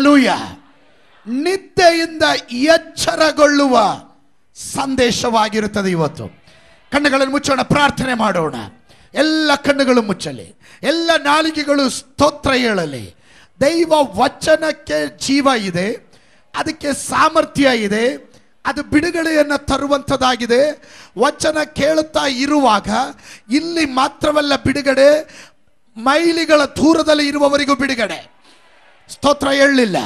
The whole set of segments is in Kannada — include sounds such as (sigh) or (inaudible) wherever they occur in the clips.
ಅಲೆಲೂಯ ನಿದ್ದೆಯಿಂದ ಎಚ್ಚರಗೊಳ್ಳುವ ಸಂದೇಶವಾಗಿರುತ್ತದೆ ಇವತ್ತು ಕಣ್ಣುಗಳನ್ನು ಮುಚ್ಚೋಣ ಪ್ರಾರ್ಥನೆ ಮಾಡೋಣ ಎಲ್ಲ ಕಣ್ಣುಗಳು ಮುಚ್ಚಲಿ ಎಲ್ಲ ನಾಲಿಗೆಗಳು ಸ್ತೋತ್ರ ಹೇಳಲಿ ದೈವ ವಚನಕ್ಕೆ ಜೀವ ಇದೆ ಅದಕ್ಕೆ ಸಾಮರ್ಥ್ಯ ಇದೆ ಅದು ಬಿಡುಗಡೆಯನ್ನು ತರುವಂಥದ್ದಾಗಿದೆ ವಚನ ಕೇಳುತ್ತಾ ಇರುವಾಗ ಇಲ್ಲಿ ಮಾತ್ರವಲ್ಲ ಬಿಡುಗಡೆ ಮೈಲಿಗಳ ದೂರದಲ್ಲಿ ಇರುವವರಿಗೂ ಬಿಡುಗಡೆ ಸ್ತೋತ್ರ ಹೇಳಲಿಲ್ಲ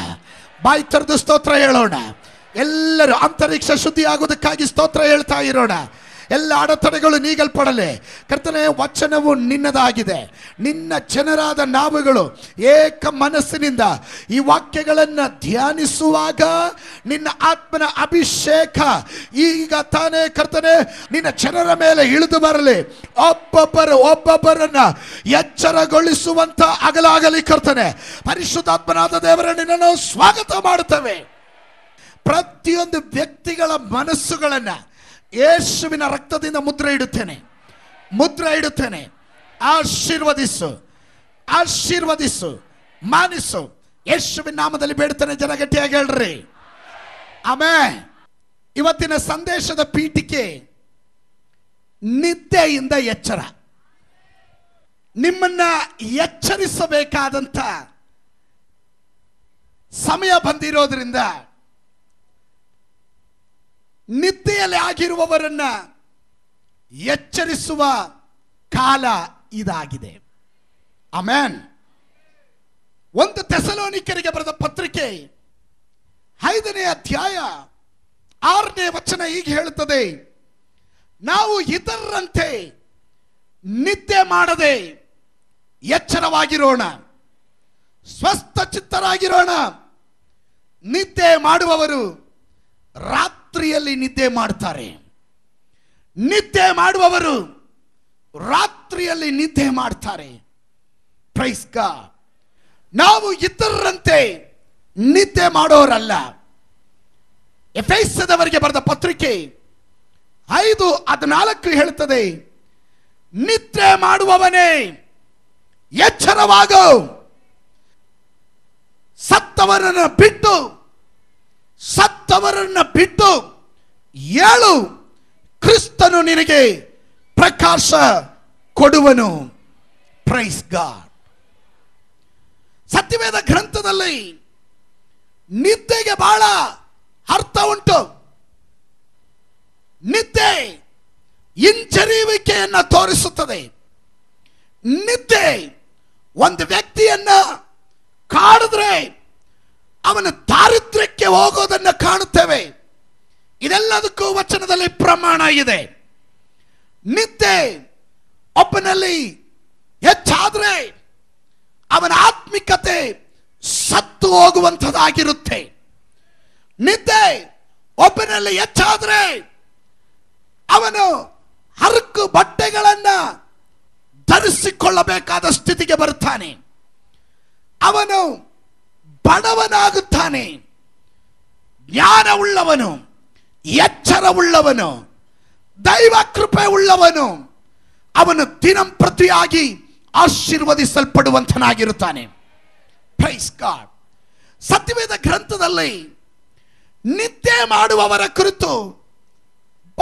ಬಾಯಿ ತರದು ಸ್ತೋತ್ರ ಹೇಳೋಣ ಎಲ್ಲರೂ ಅಂತರಿಕ್ಷ ಶುದ್ಧಿ ಆಗೋದಕ್ಕಾಗಿ ಸ್ತೋತ್ರ ಹೇಳ್ತಾ ಇರೋಣ ಎಲ್ಲ ಅಡೆತಡೆಗಳು ನೀಗಲ್ಪಡಲೆ ಕರ್ತನೆ ವಚನವು ನಿನ್ನದಾಗಿದೆ ನಿನ್ನ ಜನರಾದ ನಾವುಗಳು ಏಕ ಮನಸ್ಸಿನಿಂದ ಈ ವಾಕ್ಯಗಳನ್ನು ಧ್ಯಾನಿಸುವಾಗ ನಿನ್ನ ಆತ್ಮನ ಅಭಿಷೇಕ ಈಗ ತಾನೇ ಕರ್ತನೆ ನಿನ್ನ ಜನರ ಮೇಲೆ ಇಳಿದು ಬರಲಿ ಒಬ್ಬೊಬ್ಬರು ಒಬ್ಬೊಬ್ಬರನ್ನ ಎಚ್ಚರಗೊಳಿಸುವಂತ ಅಗಲಾಗಲಿ ಕರ್ತನೆ ಪರಿಶುದ್ಧಾತ್ಮನಾದ ದೇವರ ನಿನ್ನನ್ನು ಸ್ವಾಗತ ಮಾಡುತ್ತವೆ ಪ್ರತಿಯೊಂದು ವ್ಯಕ್ತಿಗಳ ಮನಸ್ಸುಗಳನ್ನು ಯೇಸುವಿನ ರಕ್ತದಿಂದ ಮುದ್ರೆ ಇಡುತ್ತೇನೆ ಮುದ್ರೆ ಇಡುತ್ತೇನೆ ಆಶೀರ್ವದಿಸು ಆಶೀರ್ವದಿಸು ಮಾನಿಸು ಯೇಸುವಿನ ನಾಮದಲ್ಲಿ ಬೇಡುತ್ತೇನೆ ಜನ ಗಟ್ಟಿಯಾಗಿ ಹೇಳ್ರಿ ಆಮೇ ಇವತ್ತಿನ ಸಂದೇಶದ ಪೀಠಿಕೆ ನಿದ್ದೆಯಿಂದ ಎಚ್ಚರ ನಿಮ್ಮನ್ನ ಎಚ್ಚರಿಸಬೇಕಾದಂಥ ಸಮಯ ಬಂದಿರೋದ್ರಿಂದ ನಿದ್ದೆಯಲ್ಲಿ ಆಗಿರುವವರನ್ನ ಎಚ್ಚರಿಸುವ ಕಾಲ ಇದಾಗಿದೆ ಅಮೇನ್ ಒಂದು ತೆಸಲೋನಿಕರಿಗೆ ಬರೆದ ಪತ್ರಿಕೆ ಐದನೇ ಅಧ್ಯಾಯ ಆರನೇ ವಚನ ಹೀಗೆ ಹೇಳುತ್ತದೆ ನಾವು ಇತರರಂತೆ ನಿದ್ದೆ ಮಾಡದೆ ಎಚ್ಚರವಾಗಿರೋಣ ಸ್ವಸ್ಥ ಚಿತ್ತರಾಗಿರೋಣ ನಿದ್ದೆ ಮಾಡುವವರು ರಾತ್ರಿ ರಾತ್ರಿಯಲ್ಲಿ ನಿದ್ದೆ ಮಾಡ್ತಾರೆ ನಿದ್ದೆ ಮಾಡುವವರು ರಾತ್ರಿಯಲ್ಲಿ ನಿದ್ದೆ ಮಾಡ್ತಾರೆ ಪ್ರೈಸ್ಕ ನಾವು ಇತರರಂತೆ ನಿದ್ದೆ ಮಾಡೋರಲ್ಲ ಎಫೈಸದವರಿಗೆ ಬರೆದ ಪತ್ರಿಕೆ ಐದು ಹದಿನಾಲ್ಕು ಹೇಳುತ್ತದೆ ನಿದ್ರೆ ಮಾಡುವವನೇ ಎಚ್ಚರವಾಗ ಸತ್ತವರನ್ನು ಬಿಟ್ಟು ಸತ್ತವರನ್ನ ಬಿಟ್ಟು ಏಳು ಕ್ರಿಸ್ತನು ನಿನಗೆ ಪ್ರಕಾಶ ಕೊಡುವನು ಪ್ರೈಸ್ ಗಾಡ್ ಸತ್ಯವೇದ ಗ್ರಂಥದಲ್ಲಿ ನಿದ್ದೆಗೆ ಬಹಳ ಅರ್ಥ ಉಂಟು ನಿದ್ದೆ ಹಿಂಜರಿಯುವಿಕೆಯನ್ನು ತೋರಿಸುತ್ತದೆ ನಿದ್ದೆ ಒಂದು ವ್ಯಕ್ತಿಯನ್ನ ಕಾಡಿದ್ರೆ ಅವನ ದಾರಿದ್ರ್ಯಕ್ಕೆ ಹೋಗೋದನ್ನು ಕಾಣುತ್ತೇವೆ ಇದೆಲ್ಲದಕ್ಕೂ ವಚನದಲ್ಲಿ ಪ್ರಮಾಣ ಇದೆ ನಿದ್ದೆ ಒಬ್ಬನಲ್ಲಿ ಹೆಚ್ಚಾದ್ರೆ ಅವನ ಆತ್ಮಿಕತೆ ಸತ್ತು ಹೋಗುವಂಥದ್ದಾಗಿರುತ್ತೆ ನಿದ್ದೆ ಒಬ್ಬನಲ್ಲಿ ಹೆಚ್ಚಾದ್ರೆ ಅವನು ಹರಕು ಬಟ್ಟೆಗಳನ್ನ ಧರಿಸಿಕೊಳ್ಳಬೇಕಾದ ಸ್ಥಿತಿಗೆ ಬರುತ್ತಾನೆ ಅವನು ಬಡವನಾಗುತ್ತಾನೆ ಜ್ಞಾನವುಳ್ಳವನು ಎಚ್ಚರವುಳ್ಳವನು ದೈವ ಕೃಪೆ ಉಳ್ಳವನು ಅವನು ದಿನಂಪ್ರತಿಯಾಗಿ ಆಶೀರ್ವದಿಸಲ್ಪಡುವಂತನಾಗಿರುತ್ತಾನೆ ಪ್ರೈಸ್ ಗಾಡ್ ಸತ್ಯವೇದ ಗ್ರಂಥದಲ್ಲಿ ನಿದ್ದೆ ಮಾಡುವವರ ಕುರಿತು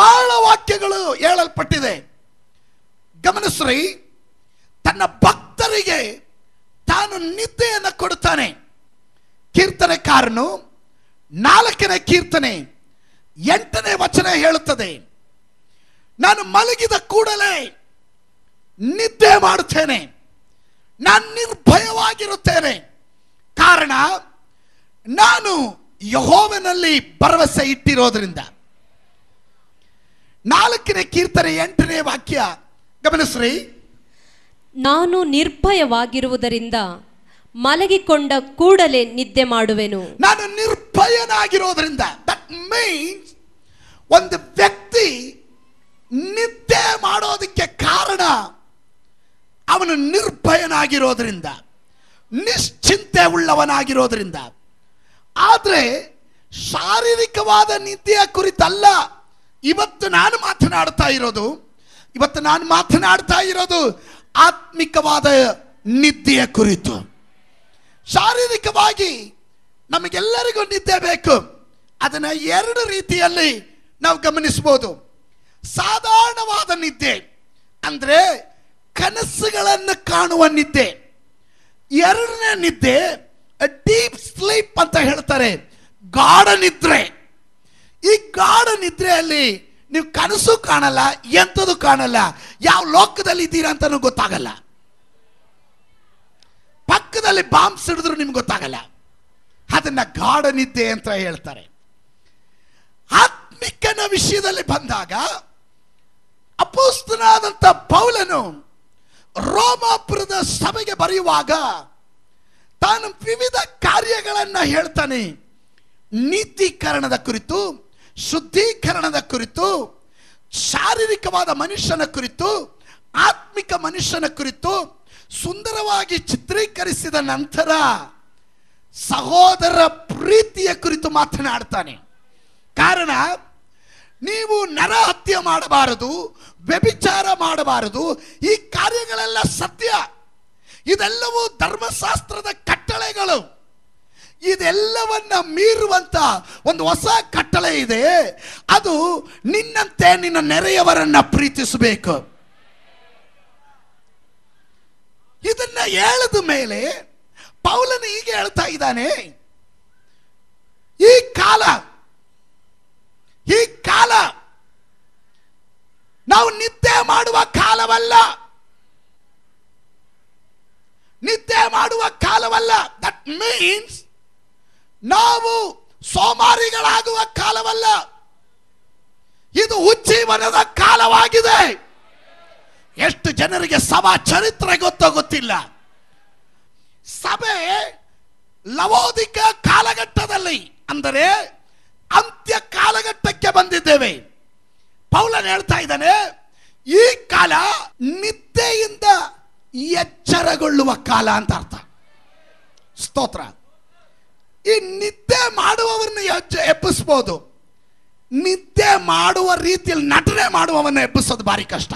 ಬಹಳ ವಾಕ್ಯಗಳು ಹೇಳಲ್ಪಟ್ಟಿದೆ ಗಮನಿಸ್ರಿ ತನ್ನ ಭಕ್ತರಿಗೆ ತಾನು ನಿದ್ದೆಯನ್ನು ಕೊಡುತ್ತಾನೆ ಕೀರ್ತನೆ ಕಾರನು ನಾಲ್ಕನೇ ಕೀರ್ತನೆ ಎಂಟನೇ ವಚನ ಹೇಳುತ್ತದೆ ನಾನು ಮಲಗಿದ ಕೂಡಲೇ ನಿದ್ದೆ ಮಾಡುತ್ತೇನೆ ನಾನು ನಿರ್ಭಯವಾಗಿರುತ್ತೇನೆ ಕಾರಣ ನಾನು ಯಹೋವನಲ್ಲಿ ಭರವಸೆ ಇಟ್ಟಿರೋದ್ರಿಂದ ನಾಲ್ಕನೇ ಕೀರ್ತನೆ ಎಂಟನೇ ವಾಕ್ಯ ಗಮನಿಸ್ರಿ ನಾನು ನಿರ್ಭಯವಾಗಿರುವುದರಿಂದ ಮಲಗಿಕೊಂಡ ಕೂಡಲೇ ನಿದ್ದೆ ಮಾಡುವೆನು ನಾನು ನಿರ್ಭಯನಾಗಿರೋದ್ರಿಂದ ದಟ್ ಮೀನ್ಸ್ ಒಂದು ವ್ಯಕ್ತಿ ನಿದ್ದೆ ಮಾಡೋದಕ್ಕೆ ಕಾರಣ ಅವನು ನಿರ್ಭಯನಾಗಿರೋದ್ರಿಂದ ನಿಶ್ಚಿಂತೆ ಉಳ್ಳವನಾಗಿರೋದ್ರಿಂದ ಆದರೆ ಶಾರೀರಿಕವಾದ ನಿದ್ದೆಯ ಕುರಿತಲ್ಲ ಇವತ್ತು ನಾನು ಮಾತನಾಡ್ತಾ ಇರೋದು ಇವತ್ತು ನಾನು ಮಾತನಾಡ್ತಾ ಇರೋದು ಆತ್ಮಿಕವಾದ ನಿದ್ದೆಯ ಕುರಿತು ಶಾರೀರಿಕವಾಗಿ ನಮಗೆಲ್ಲರಿಗೂ ನಿದ್ದೆ ಬೇಕು ಅದನ್ನು ಎರಡು ರೀತಿಯಲ್ಲಿ ನಾವು ಗಮನಿಸಬಹುದು ಸಾಧಾರಣವಾದ ನಿದ್ದೆ ಅಂದರೆ ಕನಸುಗಳನ್ನು ಕಾಣುವ ನಿದ್ದೆ ಎರಡನೇ ನಿದ್ದೆ ಡೀಪ್ ಸ್ಲೀಪ್ ಅಂತ ಹೇಳ್ತಾರೆ ಗಾಢ ನಿದ್ರೆ ಈ ಗಾಢ ನಿದ್ರೆಯಲ್ಲಿ ನೀವು ಕನಸು ಕಾಣಲ್ಲ ಎಂಥದ್ದು ಕಾಣಲ್ಲ ಯಾವ ಲೋಕದಲ್ಲಿ ಇದ್ದೀರಾ ಅಂತಲೂ ಗೊತ್ತಾಗಲ್ಲ ಬಾಂಬ್ ಸಿಡಿದ್ರು ಸಿಡಿದ್ರು ನಿಮ್ಗೆ ಗೊತ್ತಾಗಲ್ಲ ಅದನ್ನು ಗಾಢನಿದ್ದೆ ಅಂತ ಹೇಳ್ತಾರೆ ಆತ್ಮಿಕನ ವಿಷಯದಲ್ಲಿ ಬಂದಾಗ ಅಪೋಸ್ತನಾದಂಥ ಪೌಲನು ರೋಮಾಪುರದ ಸಭೆಗೆ ಬರೆಯುವಾಗ ತಾನು ವಿವಿಧ ಕಾರ್ಯಗಳನ್ನು ಹೇಳ್ತಾನೆ ನೀತೀಕರಣದ ಕುರಿತು ಶುದ್ಧೀಕರಣದ ಕುರಿತು ಶಾರೀರಿಕವಾದ ಮನುಷ್ಯನ ಕುರಿತು ಆತ್ಮಿಕ ಮನುಷ್ಯನ ಕುರಿತು ಸುಂದರವಾಗಿ ಚಿತ್ರೀಕರಿಸಿದ ನಂತರ ಸಹೋದರ ಪ್ರೀತಿಯ ಕುರಿತು ಮಾತನಾಡ್ತಾನೆ ಕಾರಣ ನೀವು ನರ ಹತ್ಯೆ ಮಾಡಬಾರದು ವ್ಯಭಿಚಾರ ಮಾಡಬಾರದು ಈ ಕಾರ್ಯಗಳೆಲ್ಲ ಸತ್ಯ ಇದೆಲ್ಲವೂ ಧರ್ಮಶಾಸ್ತ್ರದ ಕಟ್ಟಳೆಗಳು ಇದೆಲ್ಲವನ್ನ ಮೀರುವಂತ ಒಂದು ಹೊಸ ಕಟ್ಟಳೆ ಇದೆ ಅದು ನಿನ್ನಂತೆ ನಿನ್ನ ನೆರೆಯವರನ್ನ ಪ್ರೀತಿಸಬೇಕು ಇದನ್ನ ಹೇಳದ ಮೇಲೆ ಪೌಲನು ಈಗ ಹೇಳ್ತಾ ಇದ್ದಾನೆ ಈ ಕಾಲ ಈ ಕಾಲ ನಾವು ನಿದ್ದೆ ಮಾಡುವ ಕಾಲವಲ್ಲ ನಿದ್ದೆ ಮಾಡುವ ಕಾಲವಲ್ಲ ದಟ್ ಮೀನ್ಸ್ ನಾವು ಸೋಮಾರಿಗಳಾಗುವ ಕಾಲವಲ್ಲ ಇದು ಉಜ್ಜೀವನದ ಕಾಲವಾಗಿದೆ ಎಷ್ಟು ಜನರಿಗೆ ಸಭಾ ಚರಿತ್ರೆ ಗೊತ್ತೋ ಗೊತ್ತಿಲ್ಲ ಸಭೆ ಲವೋದಿಕ ಕಾಲಘಟ್ಟದಲ್ಲಿ ಅಂದರೆ ಅಂತ್ಯ ಕಾಲಘಟ್ಟಕ್ಕೆ ಬಂದಿದ್ದೇವೆ ಪೌಲನ್ ಹೇಳ್ತಾ ಇದ್ದಾನೆ ಈ ಕಾಲ ನಿದ್ದೆಯಿಂದ ಎಚ್ಚರಗೊಳ್ಳುವ ಕಾಲ ಅಂತ ಅರ್ಥ ಸ್ತೋತ್ರ ಈ ನಿದ್ದೆ ಮಾಡುವವರನ್ನ ಎಬ್ಬಿಸ್ಬೋದು ನಿದ್ದೆ ಮಾಡುವ ರೀತಿಯಲ್ಲಿ ನಟನೆ ಮಾಡುವವನ್ನ ಎಬ್ಬಿಸೋದು ಭಾರಿ ಕಷ್ಟ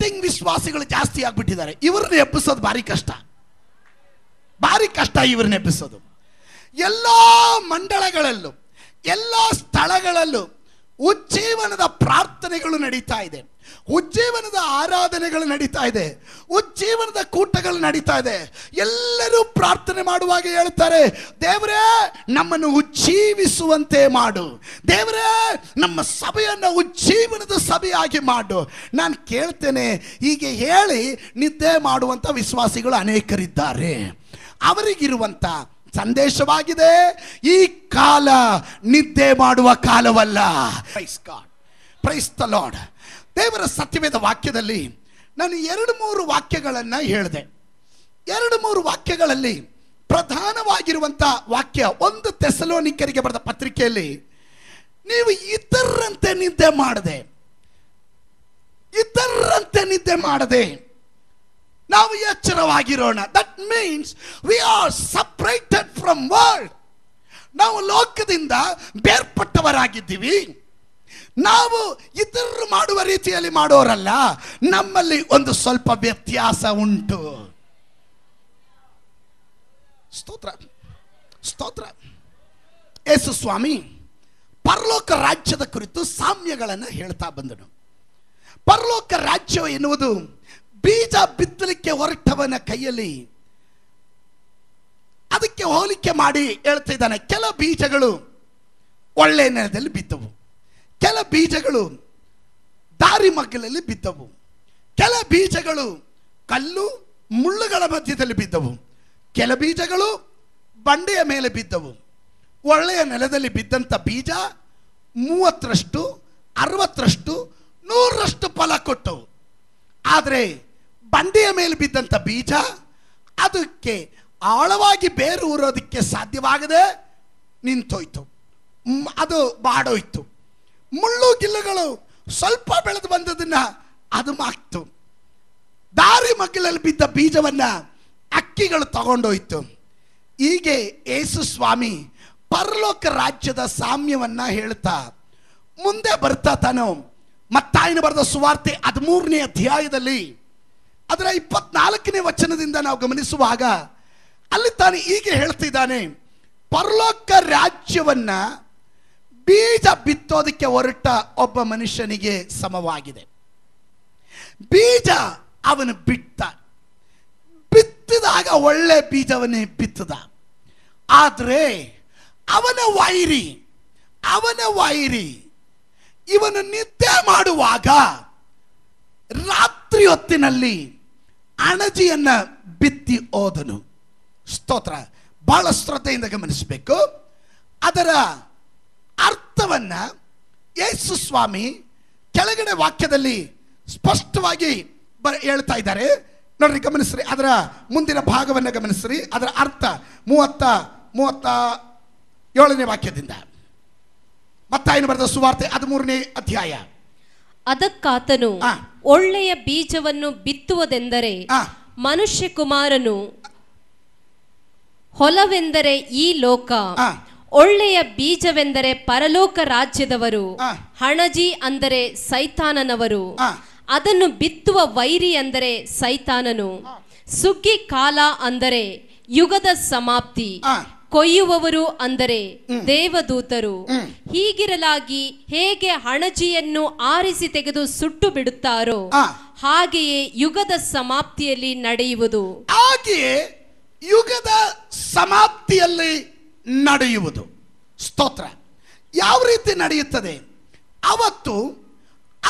ಸೆಟ್ಟಿಂಗ್ ವಿಶ್ವಾಸಿಗಳು ಜಾಸ್ತಿ ಆಗ್ಬಿಟ್ಟಿದ್ದಾರೆ ಇವ್ರನ್ನ ಎಬ್ಬಿಸೋದು ಭಾರಿ ಕಷ್ಟ ಭಾರಿ ಕಷ್ಟ ಇವ್ರನ್ನ ಎಬ್ಬಿಸೋದು ಎಲ್ಲ ಮಂಡಳಗಳಲ್ಲೂ ಎಲ್ಲ ಸ್ಥಳಗಳಲ್ಲೂ ಉಜ್ಜೀವನದ ಪ್ರಾರ್ಥನೆಗಳು ನಡೀತಾ ಇದೆ ಉಜ್ಜೀವನದ ಆರಾಧನೆಗಳು ನಡೀತಾ ಇದೆ ಉಜ್ಜೀವನದ ಕೂಟಗಳು ನಡೀತಾ ಇದೆ ಎಲ್ಲರೂ ಪ್ರಾರ್ಥನೆ ಮಾಡುವಾಗ ಹೇಳ್ತಾರೆ ದೇವರೇ ನಮ್ಮನ್ನು ಉಜ್ಜೀವಿಸುವಂತೆ ಮಾಡು ದೇವರೇ ನಮ್ಮ ಸಭೆಯನ್ನು ಉಜ್ಜೀವನದ ಸಭೆಯಾಗಿ ಮಾಡು ನಾನು ಕೇಳ್ತೇನೆ ಹೀಗೆ ಹೇಳಿ ನಿದ್ದೆ ಮಾಡುವಂಥ ವಿಶ್ವಾಸಿಗಳು ಅನೇಕರಿದ್ದಾರೆ ಅವರಿಗಿರುವಂಥ ಸಂದೇಶವಾಗಿದೆ ಈ ಕಾಲ ನಿದ್ದೆ ಮಾಡುವ ಕಾಲವಲ್ಲ praise God praise the Lord ದೇವರ ಸತ್ಯವೇದ ವಾಕ್ಯದಲ್ಲಿ ನಾನು ಎರಡು ಮೂರು ವಾಕ್ಯಗಳನ್ನು ಹೇಳಿದೆ ಎರಡು ಮೂರು ವಾಕ್ಯಗಳಲ್ಲಿ ಪ್ರಧಾನವಾಗಿರುವಂಥ ವಾಕ್ಯ ಒಂದು ತೆಸಲೋನಿಕರಿಗೆ ಬರೆದ ಪತ್ರಿಕೆಯಲ್ಲಿ ನೀವು ಇತರರಂತೆ ನಿದ್ದೆ ಮಾಡದೆ ಇತರರಂತೆ ನಿದ್ದೆ ಮಾಡದೆ ನಾವು ಎಚ್ಚರವಾಗಿರೋಣ that means we are separated from world ನಾವು ಲೋಕದಿಂದ ಬೇರ್ಪಟ್ಟವರಾಗಿದ್ದೀವಿ ನಾವು ಇತರರು ಮಾಡುವ ರೀತಿಯಲ್ಲಿ ಮಾಡೋರಲ್ಲ ನಮ್ಮಲ್ಲಿ ಒಂದು ಸ್ವಲ್ಪ ವ್ಯತ್ಯಾಸ ಉಂಟು ಸ್ತೋತ್ರ ಸ್ತೋತ್ರ ಯೇಸು ಸ್ವಾಮಿ ಪರಲೋಕ ರಾಜ್ಯದ ಕುರಿತು ಸಾಮ್ಯಗಳನ್ನು ಹೇಳ್ತಾ ಬಂದನು ಪರಲೋಕ ರಾಜ್ಯ ಎನ್ನುವುದು ಬೀಜ ಬಿತ್ತಲಿಕ್ಕೆ ಹೊರಟವನ ಕೈಯಲ್ಲಿ ಅದಕ್ಕೆ ಹೋಲಿಕೆ ಮಾಡಿ ಹೇಳ್ತಾ ಇದ್ದಾನೆ ಕೆಲ ಬೀಜಗಳು ಒಳ್ಳೆ ನೆಲದಲ್ಲಿ ಬಿದ್ದವು ಕೆಲ ಬೀಜಗಳು ದಾರಿ ಮಗ್ಗಲಲ್ಲಿ ಬಿದ್ದವು ಕೆಲ ಬೀಜಗಳು ಕಲ್ಲು ಮುಳ್ಳುಗಳ ಮಧ್ಯದಲ್ಲಿ ಬಿದ್ದವು ಕೆಲ ಬೀಜಗಳು ಬಂಡೆಯ ಮೇಲೆ ಬಿದ್ದವು ಒಳ್ಳೆಯ ನೆಲದಲ್ಲಿ ಬಿದ್ದಂಥ ಬೀಜ ಮೂವತ್ತರಷ್ಟು ಅರವತ್ತರಷ್ಟು ನೂರರಷ್ಟು ಫಲ ಕೊಟ್ಟವು ಆದರೆ ಬಂಡೆಯ ಮೇಲೆ ಬಿದ್ದಂಥ ಬೀಜ ಅದಕ್ಕೆ ಆಳವಾಗಿ ಬೇರು ಊರೋದಕ್ಕೆ ಸಾಧ್ಯವಾಗದೆ ನಿಂತೋಯ್ತು ಅದು ಬಾಡೋಯ್ತು ಮುಳ್ಳು ಗಿಲ್ಲುಗಳು ಸ್ವಲ್ಪ ಬೆಳೆದು ಬಂದದನ್ನ ಅದು ಮಾಕ್ತು ದಾರಿ ಮಗ್ಗಲಲ್ಲಿ ಬಿದ್ದ ಬೀಜವನ್ನ ಅಕ್ಕಿಗಳು ತಗೊಂಡೋಯ್ತು ಹೀಗೆ ಯೇಸು ಸ್ವಾಮಿ ಪರಲೋಕ ರಾಜ್ಯದ ಸಾಮ್ಯವನ್ನ ಹೇಳ್ತಾ ಮುಂದೆ ಬರ್ತಾ ತಾನು ಮತ್ತಾಯಿನ ಬರೆದ ಸುವಾರ್ತೆ ಹದಿಮೂರನೇ ಅಧ್ಯಾಯದಲ್ಲಿ ಅದರ ಇಪ್ಪತ್ನಾಲ್ಕನೇ ವಚನದಿಂದ ನಾವು ಗಮನಿಸುವಾಗ ಅಲ್ಲಿ ತಾನು ಹೀಗೆ ಹೇಳ್ತಿದ್ದಾನೆ ಪರಲೋಕ ರಾಜ್ಯವನ್ನ ಬೀಜ ಬಿತ್ತೋದಕ್ಕೆ ಹೊರಟ ಒಬ್ಬ ಮನುಷ್ಯನಿಗೆ ಸಮವಾಗಿದೆ ಬೀಜ ಅವನು ಬಿಟ್ಟ ಬಿತ್ತಿದಾಗ ಒಳ್ಳೆ ಬೀಜವನ್ನೇ ಬಿತ್ತದ ಆದರೆ ಅವನ ವೈರಿ ಅವನ ವೈರಿ ಇವನು ನಿದ್ದೆ ಮಾಡುವಾಗ ರಾತ್ರಿ ಹೊತ್ತಿನಲ್ಲಿ ಅಣಜಿಯನ್ನ ಬಿತ್ತಿ ಓದನು ಸ್ತೋತ್ರ ಬಹಳ ಶ್ರದ್ಧೆಯಿಂದ ಗಮನಿಸಬೇಕು ಅದರ ಅರ್ಥವನ್ನ ಯೇಸು ಸ್ವಾಮಿ ಕೆಳಗಡೆ ವಾಕ್ಯದಲ್ಲಿ ಸ್ಪಷ್ಟವಾಗಿ ಬರ ಹೇಳ್ತಾ ಇದ್ದಾರೆ ನೋಡ್ರಿ ಗಮನಿಸ್ರಿ ಅದರ ಮುಂದಿನ ಭಾಗವನ್ನು ಗಮನಿಸ್ರಿ ಅದರ ಅರ್ಥ ಮೂವತ್ತ ಮೂವತ್ತ ಏಳನೇ ವಾಕ್ಯದಿಂದ ಮತ್ತಾಯನ ಬರೆದ ಸುವಾರ್ತೆ ಹದಿಮೂರನೇ ಅಧ್ಯಾಯ ಅದಕ್ಕಾತನು ಒಳ್ಳೆಯ ಬೀಜವನ್ನು ಬಿತ್ತುವುದೆಂದರೆ ಮನುಷ್ಯ ಕುಮಾರನು ಹೊಲವೆಂದರೆ ಈ ಲೋಕ ಒಳ್ಳೆಯ ಬೀಜವೆಂದರೆ ಪರಲೋಕ ರಾಜ್ಯದವರು ಹಣಜಿ ಅಂದರೆ ಸೈತಾನನವರು ಅದನ್ನು ಬಿತ್ತುವ ವೈರಿ ಅಂದರೆ ಸೈತಾನನು ಸುಗ್ಗಿ ಕಾಲ ಅಂದರೆ ಯುಗದ ಸಮಾಪ್ತಿ ಕೊಯ್ಯುವವರು ಅಂದರೆ ದೇವದೂತರು ಹೀಗಿರಲಾಗಿ ಹೇಗೆ ಹಣಜಿಯನ್ನು ಆರಿಸಿ ತೆಗೆದು ಸುಟ್ಟು ಬಿಡುತ್ತಾರೋ ಹಾಗೆಯೇ ಯುಗದ ಸಮಾಪ್ತಿಯಲ್ಲಿ ನಡೆಯುವುದು ಹಾಗೆಯೇ ಯುಗದ ಸಮಾಪ್ತಿಯಲ್ಲಿ ನಡೆಯುವುದು ಸ್ತೋತ್ರ ಯಾವ ರೀತಿ ನಡೆಯುತ್ತದೆ ಅವತ್ತು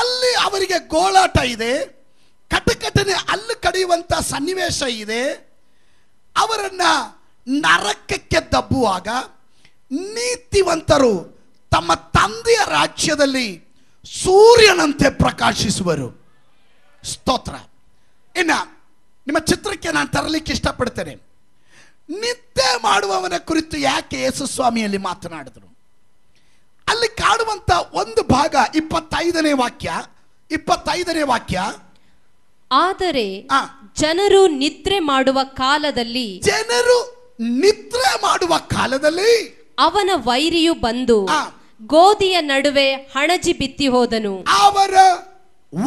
ಅಲ್ಲಿ ಅವರಿಗೆ ಗೋಳಾಟ ಇದೆ ಕಟಕಟನೆ ಅಲ್ಲಿ ಕಡಿಯುವಂತ ಸನ್ನಿವೇಶ ಇದೆ ಅವರನ್ನ ನರಕಕ್ಕೆ ದಬ್ಬುವಾಗ ನೀತಿವಂತರು ತಮ್ಮ ತಂದೆಯ ರಾಜ್ಯದಲ್ಲಿ ಸೂರ್ಯನಂತೆ ಪ್ರಕಾಶಿಸುವರು ಸ್ತೋತ್ರ ಇನ್ನ ನಿಮ್ಮ ಚಿತ್ರಕ್ಕೆ ನಾನು ತರಲಿಕ್ಕೆ ಇಷ್ಟಪಡ್ತೇನೆ ನಿದ್ದೆ ಮಾಡುವವನ ಕುರಿತು ಯಾಕೆ ಯೇಸುಸ್ವಾಮಿಯಲ್ಲಿ ಮಾತನಾಡಿದರು ಅಲ್ಲಿ ಕಾಣುವಂತ ಒಂದು ಭಾಗ ಇಪ್ಪತ್ತೈದನೇ ವಾಕ್ಯ ಇಪ್ಪತ್ತೈದನೇ ವಾಕ್ಯ ಆದರೆ ಜನರು ನಿದ್ರೆ ಮಾಡುವ ಕಾಲದಲ್ಲಿ ಜನರು ನಿದ್ರೆ ಮಾಡುವ ಕಾಲದಲ್ಲಿ ಅವನ ವೈರಿಯು ಬಂದು ಗೋಧಿಯ ನಡುವೆ ಹಣಜಿ ಬಿತ್ತಿ ಹೋದನು ಅವರ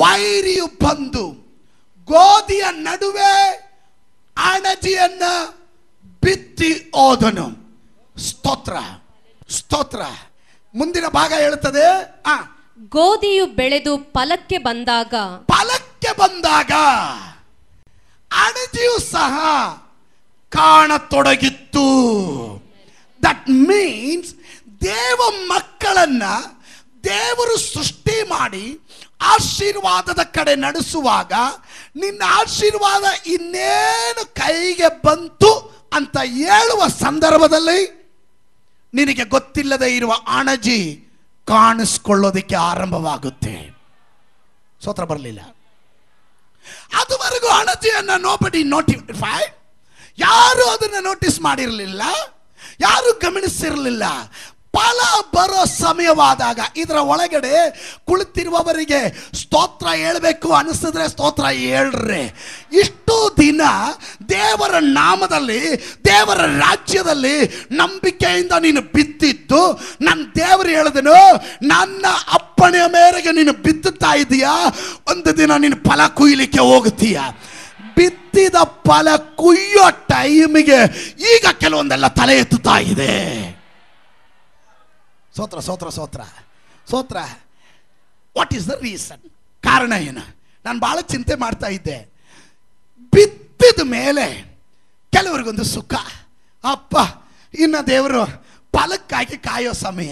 ವೈರಿಯು ಬಂದು ಗೋಧಿಯ ನಡುವೆ ಅಣಜಿಯನ್ನು ಬಿತ್ತಿ ಹೋದನು ಸ್ತೋತ್ರ ಸ್ತೋತ್ರ ಮುಂದಿನ ಭಾಗ ಹೇಳುತ್ತದೆ ಆ ಗೋಧಿಯು ಬೆಳೆದು ಫಲಕ್ಕೆ ಬಂದಾಗ ಫಲಕ್ಕೆ ಬಂದಾಗ ಅಣಜಿಯು ಸಹ ಕಾಣತೊಡಗಿತ್ತು ದಟ್ ಮೀನ್ಸ್ ದೇವ ಮಕ್ಕಳನ್ನ ದೇವರು ಸೃಷ್ಟಿ ಮಾಡಿ ಆಶೀರ್ವಾದದ ಕಡೆ ನಡೆಸುವಾಗ ನಿನ್ನ ಆಶೀರ್ವಾದ ಇನ್ನೇನು ಕೈಗೆ ಬಂತು ಅಂತ ಹೇಳುವ ಸಂದರ್ಭದಲ್ಲಿ ನಿನಗೆ ಗೊತ್ತಿಲ್ಲದೆ ಇರುವ ಅಣಜಿ ಕಾಣಿಸ್ಕೊಳ್ಳೋದಕ್ಕೆ ಆರಂಭವಾಗುತ್ತೆ ಸೋತ್ರ ಬರಲಿಲ್ಲ ಅದುವರೆಗೂ ಅಣಜಿಯನ್ನು ನೋಬಡಿ ನೋಟಿಫೈ ಯಾರು ಅದನ್ನು ನೋಟಿಸ್ ಮಾಡಿರಲಿಲ್ಲ ಯಾರು ಗಮನಿಸಿರಲಿಲ್ಲ ಫಲ ಬರೋ ಸಮಯವಾದಾಗ ಇದರ ಒಳಗಡೆ ಕುಳಿತಿರುವವರಿಗೆ ಸ್ತೋತ್ರ ಹೇಳಬೇಕು ಅನಿಸಿದ್ರೆ ಸ್ತೋತ್ರ ಹೇಳ್ರಿ ಇಷ್ಟು ದಿನ ದೇವರ ನಾಮದಲ್ಲಿ ದೇವರ ರಾಜ್ಯದಲ್ಲಿ ನಂಬಿಕೆಯಿಂದ ನೀನು ಬಿತ್ತಿದ್ದು ನನ್ನ ದೇವರು ಹೇಳಿದನು ನನ್ನ ಅಪ್ಪಣೆಯ ಮೇರೆಗೆ ನೀನು ಬಿತ್ತುತ್ತಾ ಇದೀಯಾ ಒಂದು ದಿನ ನೀನು ಫಲ ಕುಯ್ಲಿಕ್ಕೆ ಹೋಗುತ್ತೀಯಾ ಬಿತ್ತಿದ ಫಲ ಕುಯ್ಯೋ ಟೈಮಿಗೆ ಈಗ ಕೆಲವೊಂದೆಲ್ಲ ತಲೆ ಎತ್ತುತ್ತಾ ಇದೆ ಸೋತ್ರ ಸೋತ್ರ ಸೋತ್ರ ಸೋತ್ರ ವಾಟ್ ಈಸ್ ದ ರೀಸನ್ ಕಾರಣ ಏನು ನಾನು ಬಹಳ ಚಿಂತೆ ಮಾಡ್ತಾ ಇದ್ದೆ ಬಿತ್ತಿದ ಮೇಲೆ ಕೆಲವರಿಗೊಂದು ಸುಖ ಅಪ್ಪ ಇನ್ನು ದೇವರು ಫಲಕ್ಕಾಗಿ ಕಾಯೋ ಸಮಯ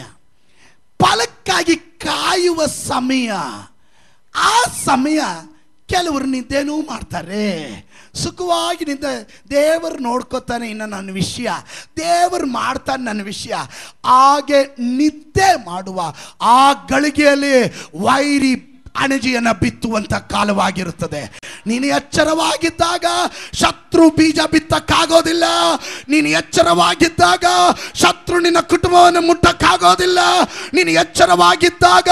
ಫಲಕ್ಕಾಗಿ ಕಾಯುವ ಸಮಯ ಆ ಸಮಯ ಕೆಲವರು ನಿದ್ದೆನೂ ಮಾಡ್ತಾರೆ ಸುಖವಾಗಿ ನಿಂತ ದೇವರು ನೋಡ್ಕೋತಾನೆ ಇನ್ನು ನನ್ನ ವಿಷಯ ದೇವರು ಮಾಡ್ತಾನೆ ನನ್ನ ವಿಷಯ ಹಾಗೆ ನಿದ್ದೆ ಮಾಡುವ ಆ ಗಳಿಗೆಯಲ್ಲಿ ವೈರಿ ಅಣಜಿಯನ್ನು ಬಿತ್ತುವಂಥ ಕಾಲವಾಗಿರುತ್ತದೆ ನೀನು ಎಚ್ಚರವಾಗಿದ್ದಾಗ ಶತ್ರು ಬೀಜ ಬಿತ್ತಕ್ಕಾಗೋದಿಲ್ಲ ನೀನು ಎಚ್ಚರವಾಗಿದ್ದಾಗ ಶತ್ರು ನಿನ್ನ ಕುಟುಂಬವನ್ನು ಮುಟ್ಟಕ್ಕಾಗೋದಿಲ್ಲ ನೀನು ಎಚ್ಚರವಾಗಿದ್ದಾಗ